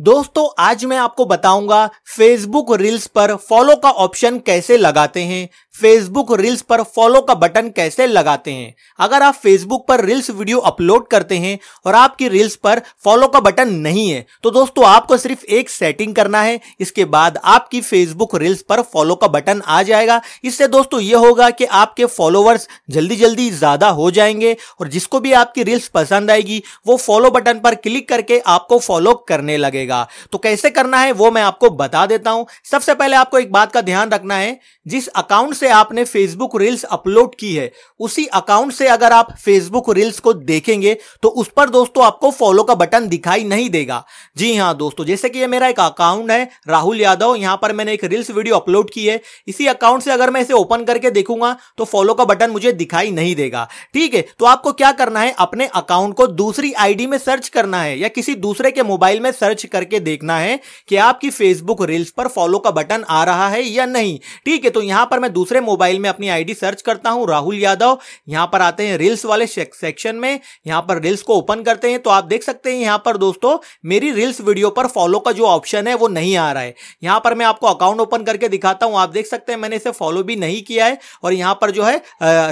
दोस्तों आज मैं आपको बताऊंगा फेसबुक रील्स पर फॉलो का ऑप्शन कैसे लगाते हैं फेसबुक रील्स पर फॉलो का बटन कैसे लगाते हैं अगर आप फेसबुक पर रील्स वीडियो अपलोड करते हैं और आपकी रील्स पर फॉलो का बटन नहीं है तो दोस्तों आपको सिर्फ एक सेटिंग करना है इसके बाद आपकी फेसबुक रील्स पर फॉलो का बटन आ जाएगा इससे दोस्तों ये होगा कि आपके फॉलोअर्स जल्दी जल्दी ज्यादा हो जाएंगे और जिसको भी आपकी रील्स पसंद आएगी वो फॉलो बटन पर क्लिक करके आपको फॉलो करने लगेगा करेगा तो कैसे करना है वो मैं आपको बता देता हूं सबसे पहले आपको एक बात का ध्यान रखना है जिस अकाउंट से आपने फेसबुक रील्स अपलोड की है उसी अकाउंट से अगर आप फेसबुक रील्स को देखेंगे तो उस पर दोस्तों आपको फॉलो का बटन दिखाई नहीं देगा जी हाँ दोस्तों जैसे कि ये मेरा एक अकाउंट है राहुल यादव यहां पर मैंने एक रील्स वीडियो अपलोड की है इसी अकाउंट से अगर मैं इसे ओपन करके देखूंगा तो फॉलो का बटन मुझे दिखाई नहीं देगा ठीक है तो आपको क्या करना है अपने अकाउंट को दूसरी आईडी में सर्च करना है या किसी दूसरे के मोबाइल में सर्च करके देखना है कि आपकी फेसबुक रील्स पर फॉलो का बटन आ रहा है या नहीं ठीक है तो यहां पर मैं दूसरे मोबाइल में अपनी आईडी सर्च करता हूं राहुल यादव यहां पर आते हैं रील्स वाले सेक्शन में यहां पर रील्स को ओपन करते हैं तो आप देख सकते हैं यहां पर दोस्तों मेरी रील्स वीडियो पर फॉलो का जो ऑप्शन है वो नहीं आ रहा है यहां पर मैं आपको अकाउंट ओपन करके दिखाता हूं आप देख सकते हैं मैंने इसे फॉलो भी नहीं किया है और यहां पर जो है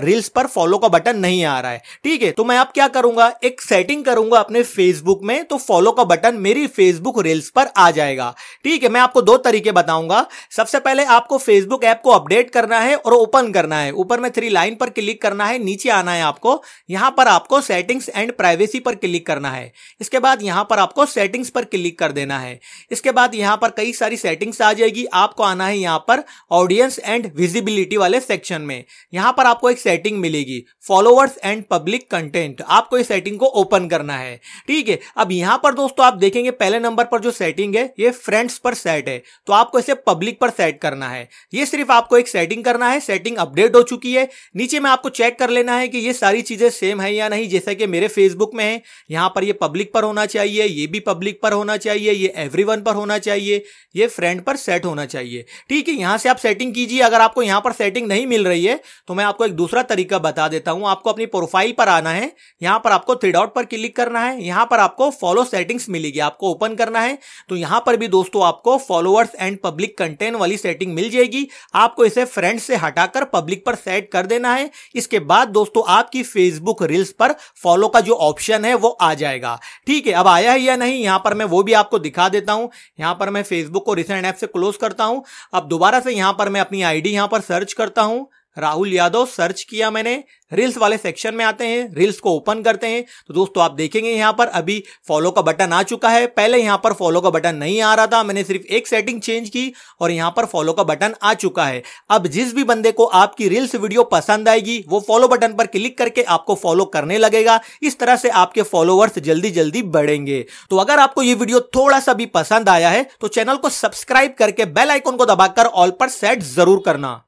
रील्स पर फॉलो का बटन नहीं आ रहा है ठीक है तो मैं आप क्या करूंगा एक सेटिंग करूंगा अपने फेसबुक में तो फॉलो का बटन मेरी फेसबुक फेसबुक रील्स पर आ जाएगा ठीक है मैं आपको दो तरीके बताऊंगा सबसे पहले आपको फेसबुक ऐप को अपडेट करना है और ओपन करना है ऊपर में थ्री लाइन पर क्लिक करना है नीचे आना है आपको यहां पर आपको सेटिंग्स एंड प्राइवेसी पर क्लिक करना है इसके बाद यहां पर आपको सेटिंग्स पर क्लिक कर देना है इसके बाद यहां पर कई सारी सेटिंग्स आ जाएगी आपको आना है यहां पर ऑडियंस एंड विजिबिलिटी वाले सेक्शन में यहां पर आपको एक सेटिंग मिलेगी फॉलोअर्स एंड पब्लिक कंटेंट आपको इस सेटिंग को ओपन करना है ठीक है अब यहां पर दोस्तों आप देखेंगे पहले नंबर नंबर पर जो सेटिंग है ये फ्रेंड्स पर सेट है तो आपको इसे पब्लिक पर सेट करना है ये सिर्फ आपको एक सेटिंग करना है सेटिंग अपडेट हो चुकी है नीचे में आपको चेक कर लेना है कि ये सारी चीजें सेम है या नहीं जैसा कि मेरे फेसबुक में है यहां पर ये पब्लिक पर होना चाहिए ये भी पब्लिक पर होना चाहिए ये एवरी पर होना चाहिए ये फ्रेंड पर सेट होना चाहिए ठीक है यहां से आप सेटिंग कीजिए अगर आपको यहां पर सेटिंग नहीं मिल रही है तो मैं आपको एक दूसरा तरीका बता देता हूं आपको अपनी प्रोफाइल पर आना है यहां पर आपको थ्री डॉट पर क्लिक करना है यहां पर आपको फॉलो सेटिंग्स मिलेगी आपको ओपन करना करना है तो यहां पर भी दोस्तों आपको फॉलोअर्स एंड पब्लिक कंटेंट वाली सेटिंग मिल जाएगी आपको इसे फ्रेंड से हटाकर पब्लिक पर सेट कर देना है इसके बाद दोस्तों आपकी फेसबुक रील्स पर फॉलो का जो ऑप्शन है वो आ जाएगा ठीक है अब आया है या नहीं यहां पर मैं वो भी आपको दिखा देता हूं यहां पर मैं फेसबुक को रिसेंट ऐप से क्लोज करता हूं अब दोबारा से यहां पर मैं अपनी आईडी यहां पर सर्च करता हूं राहुल यादव सर्च किया मैंने रील्स वाले सेक्शन में आते हैं रील्स को ओपन करते हैं तो दोस्तों आप देखेंगे यहां पर अभी फॉलो का बटन आ चुका है पहले यहां पर फॉलो का बटन नहीं आ रहा था मैंने सिर्फ एक सेटिंग चेंज की और यहाँ पर फॉलो का बटन आ चुका है अब जिस भी बंदे को आपकी रील्स वीडियो पसंद आएगी वो फॉलो बटन पर क्लिक करके आपको फॉलो करने लगेगा इस तरह से आपके फॉलोअर्स जल्दी जल्दी बढ़ेंगे तो अगर आपको ये वीडियो थोड़ा सा भी पसंद आया है तो चैनल को सब्सक्राइब करके बेल आइकोन को दबाकर ऑल पर सेट जरूर करना